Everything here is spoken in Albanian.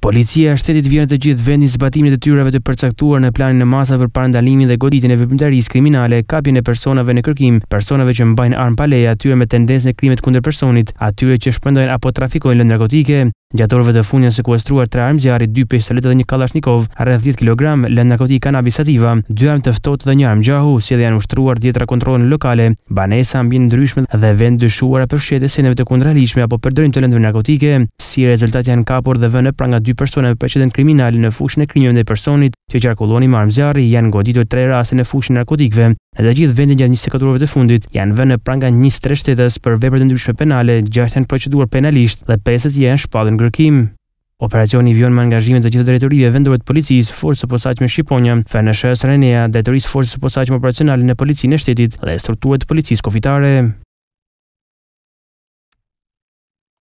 Policia e shtetit vjen të gjithë vendin zbatimit të tyrave të përcaktuar në planin e masave për parandalimin dhe goditjen e veprimtarisë kriminale, kapjen e personave në kërkim, personave që mbajnë armë pa leje, atyre me tendencë në krimet kundër personit, atyre që shpërndajnë apo trafikojnë lëndë narkotike, Gjatë orëve të fundit janë sekuestruar tre armë zjarri, dy pistoletë dhe një kalashnikov, rreth 10 kg lë narkotik kanabis ativa, dy armë të ftohtë dhe një armë gjahu, si dhe janë ushtruar dhjetra kontrole lokale, banesa mbi ndryshme dhe vend dyshuara për fshjetë se të kundralishme apo përdorim të lëndëve narkotike, si rezultat janë kapur dhe vënë pranga dy persona me precedent kriminal në fushën e krimit ndaj personit që qarkulloni me armë zjarri janë goditur tre raste në fushën narkotikve, në të gjithë vendin gjatë 24 orëve të fundit janë vënë në pranga 23 shtetës për veprat të ndryshme penale, 6 janë proceduar penalisht dhe të janë shpallur në kërkim. Operacioni vjen me angazhimin e të gjitha drejtorive vendore të policisë, forcës së posaçme Shqiponia, FNSH-s Renea, drejtorisë forcës së posaçme operacionale në policinë e shtetit dhe strukturat të policisë kufitare.